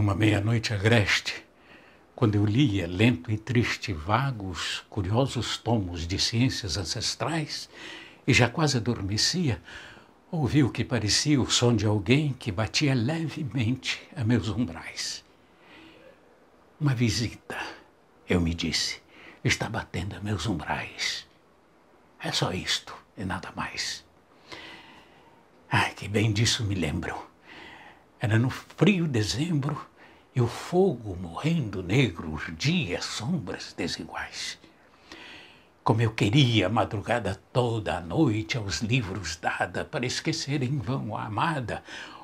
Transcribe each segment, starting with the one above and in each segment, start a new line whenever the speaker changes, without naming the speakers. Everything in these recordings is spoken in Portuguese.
numa meia-noite agreste, quando eu lia, é lento e triste, vagos, curiosos tomos de ciências ancestrais, e já quase adormecia, ouvi o que parecia o som de alguém que batia levemente a meus umbrais. Uma visita, eu me disse, está batendo a meus umbrais. É só isto e nada mais. Ah, que bem disso me lembro. Era no frio dezembro e o fogo morrendo negro, os dias, sombras desiguais. Como eu queria a madrugada toda, a noite aos livros dada, para esquecer em vão a amada,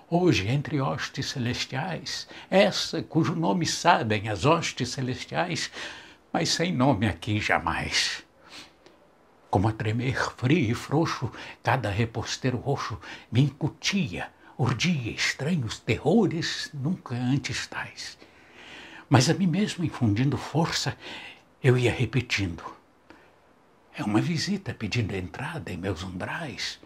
hoje entre hostes celestiais, essa cujo nome sabem as hostes celestiais, mas sem nome aqui jamais. Como a tremer frio e frouxo, cada reposteiro roxo me incutia urdia estranhos terrores nunca antes tais. Mas a mim mesmo, infundindo força, eu ia repetindo. É uma visita pedindo entrada em meus umbrais.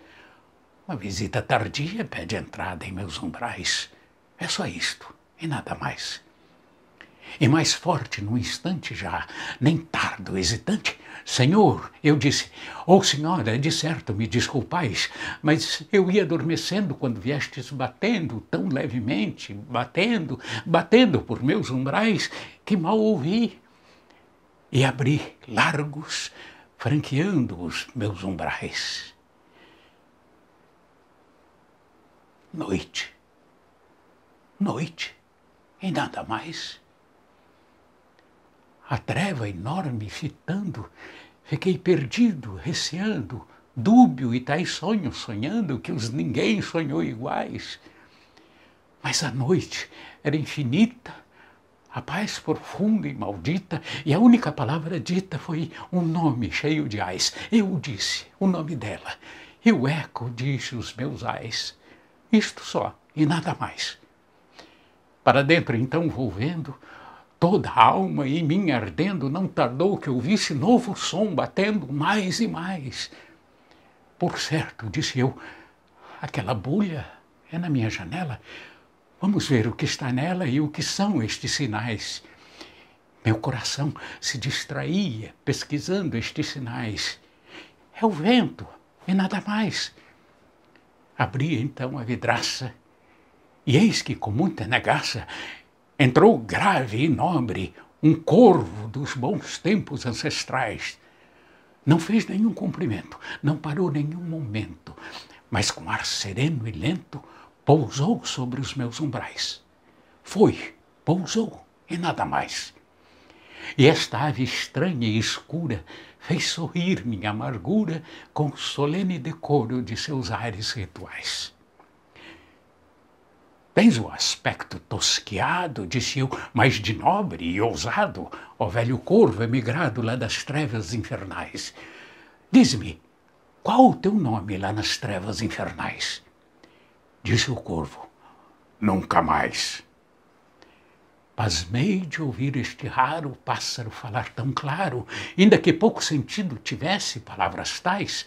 Uma visita tardia pede entrada em meus umbrais. É só isto e nada mais. E é mais forte, num instante já, nem tardo, hesitante, Senhor, eu disse, ou oh, senhora, de certo, me desculpais, mas eu ia adormecendo quando viestes batendo tão levemente, batendo, batendo por meus umbrais, que mal ouvi. E abri largos, franqueando os meus umbrais. Noite, noite, e nada mais a treva enorme fitando, fiquei perdido, receando, dúbio e tais sonhos, sonhando que os ninguém sonhou iguais. Mas a noite era infinita, a paz profunda e maldita, e a única palavra dita foi um nome cheio de ais. Eu disse o nome dela, e o eco disse os meus ais. Isto só e nada mais. Para dentro então volvendo, Toda a alma em mim ardendo, não tardou que ouvisse novo som batendo mais e mais. Por certo, disse eu, aquela bolha é na minha janela. Vamos ver o que está nela e o que são estes sinais. Meu coração se distraía pesquisando estes sinais. É o vento e nada mais. Abri então a vidraça e eis que, com muita negaça, entrou grave e nobre, um corvo dos bons tempos ancestrais. Não fez nenhum cumprimento, não parou nenhum momento, mas com ar sereno e lento pousou sobre os meus umbrais. Foi, pousou e nada mais. E esta ave estranha e escura fez sorrir minha amargura com o solene decoro de seus ares rituais. Tens o aspecto tosqueado, disse eu, mas de nobre e ousado, ó velho corvo emigrado lá das trevas infernais. Diz-me, qual o teu nome lá nas trevas infernais? Disse o corvo, nunca mais. Pasmei de ouvir este raro pássaro falar tão claro, ainda que pouco sentido tivesse palavras tais.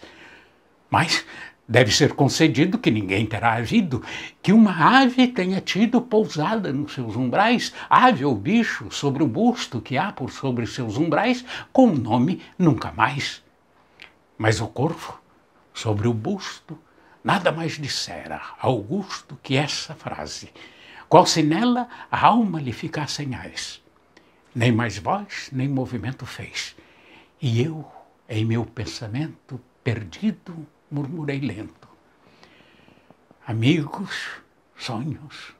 Mas Deve ser concedido que ninguém terá havido, que uma ave tenha tido pousada nos seus umbrais, ave ou bicho, sobre o busto que há por sobre seus umbrais, com o nome nunca mais. Mas o corvo, sobre o busto, nada mais dissera Augusto que essa frase, qual se nela a alma lhe ficar em ais. Nem mais voz, nem movimento fez. E eu, em meu pensamento perdido, murmurei lento. Amigos, sonhos,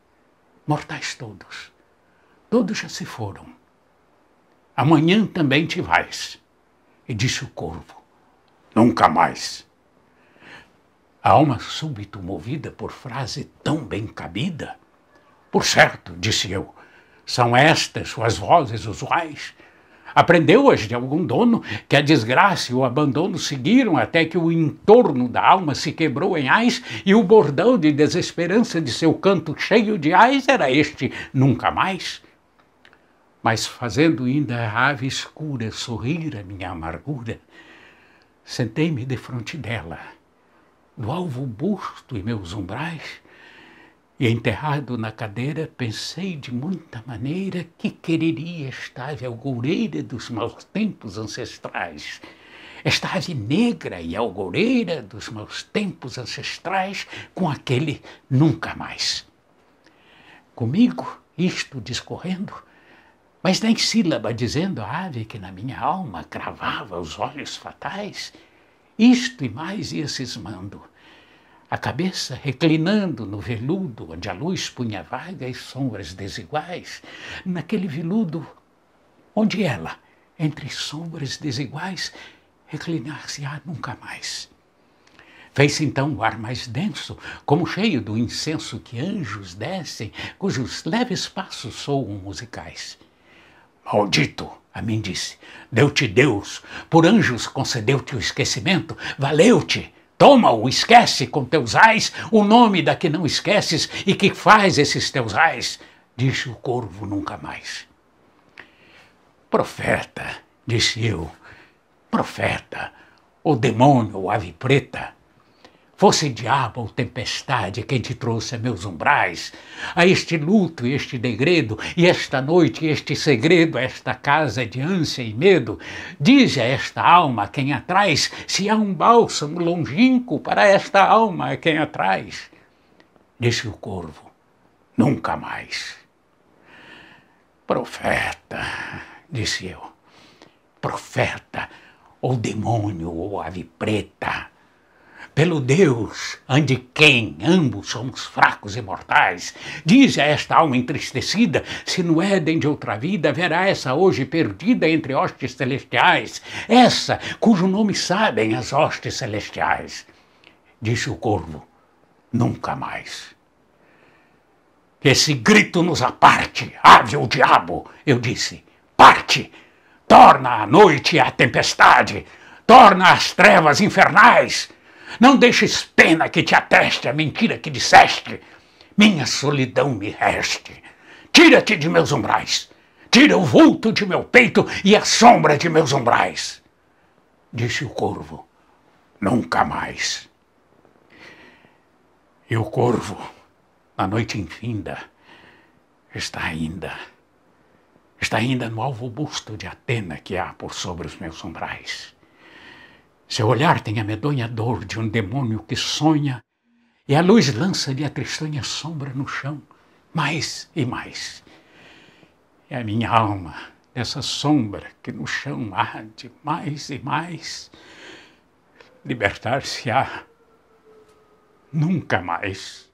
mortais todos, todos já se foram. Amanhã também te vais. E disse o corvo: Nunca mais. A alma súbito movida por frase tão bem cabida. Por certo, disse eu, são estas suas vozes usuais Aprendeu hoje de né? algum dono que a desgraça e o abandono seguiram até que o entorno da alma se quebrou em ais e o bordão de desesperança de seu canto cheio de ais era este: nunca mais. Mas fazendo ainda a ave escura sorrir a minha amargura, sentei-me defronte dela, do alvo busto e meus umbrais e enterrado na cadeira, pensei de muita maneira que quereria esta ave algoureira dos maus tempos ancestrais. Esta ave negra e algoureira dos maus tempos ancestrais com aquele nunca mais. Comigo, isto discorrendo, mas nem sílaba dizendo a ave que na minha alma cravava os olhos fatais, isto e mais ia cismando a cabeça reclinando no veludo, onde a luz punha vaga e sombras desiguais, naquele veludo onde ela, entre sombras desiguais, reclinar-se-á nunca mais. Fez-se então o ar mais denso, como cheio do incenso que anjos descem, cujos leves passos soam musicais. Maldito, a mim disse, deu-te Deus, por anjos concedeu-te o esquecimento, valeu-te Toma-o, esquece com teus ais o nome da que não esqueces e que faz esses teus ais, disse o corvo nunca mais. Profeta, disse eu, profeta, o demônio, ave preta, Fosse diabo ou tempestade é quem te trouxe a meus umbrais, a este luto e este degredo, e esta noite e este segredo, esta casa de ânsia e medo, dize a esta alma quem atrás, se há um bálsamo longínquo para esta alma quem atrás. Disse o corvo, nunca mais. Profeta, disse eu, profeta, ou demônio ou ave preta pelo Deus ande quem ambos somos fracos e mortais. Diz a esta alma entristecida: se no Éden de outra vida verá essa hoje perdida entre hostes celestiais, essa cujo nome sabem as hostes celestiais. Disse o corvo: nunca mais. Esse grito nos aparte, ave o diabo, eu disse, parte, torna a noite a tempestade, torna as trevas infernais, não deixes pena que te ateste a mentira que disseste. Minha solidão me reste. Tira-te de meus umbrais. Tira o vulto de meu peito e a sombra de meus umbrais. Disse o corvo, nunca mais. E o corvo, na noite infinda, está ainda, está ainda no alvo busto de Atena que há por sobre os meus umbrais. Seu olhar tem a medonha dor de um demônio que sonha, e a luz lança-lhe a tristonha sombra no chão, mais e mais. É a minha alma, essa sombra que no chão há de mais e mais, libertar-se-á nunca mais.